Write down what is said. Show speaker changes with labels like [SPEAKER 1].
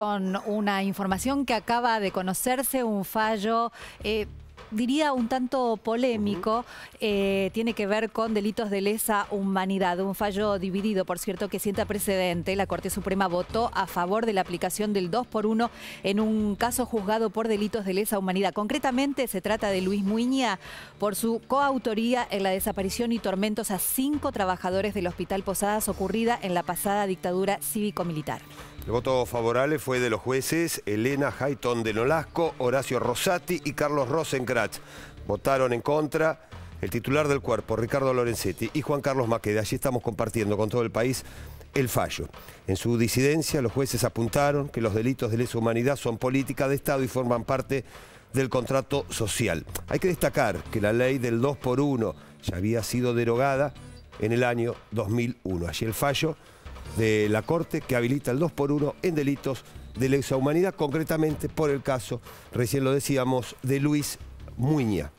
[SPEAKER 1] Con una información que acaba de conocerse, un fallo, eh, diría un tanto polémico, eh, tiene que ver con delitos de lesa humanidad, un fallo dividido, por cierto, que sienta precedente. La Corte Suprema votó a favor de la aplicación del 2 por 1 en un caso juzgado por delitos de lesa humanidad. Concretamente se trata de Luis Muña por su coautoría en la desaparición y tormentos a cinco trabajadores del Hospital Posadas ocurrida en la pasada dictadura cívico-militar.
[SPEAKER 2] El voto favorable fue de los jueces Elena Hayton de Nolasco, Horacio Rosati y Carlos Rosenkratz. Votaron en contra el titular del cuerpo, Ricardo Lorenzetti, y Juan Carlos Maqueda. Allí estamos compartiendo con todo el país el fallo. En su disidencia, los jueces apuntaron que los delitos de lesa humanidad son política de Estado y forman parte del contrato social. Hay que destacar que la ley del 2 por 1 ya había sido derogada en el año 2001. Allí el fallo de la Corte que habilita el 2 por 1 en delitos de lesa humanidad, concretamente por el caso, recién lo decíamos, de Luis Muña.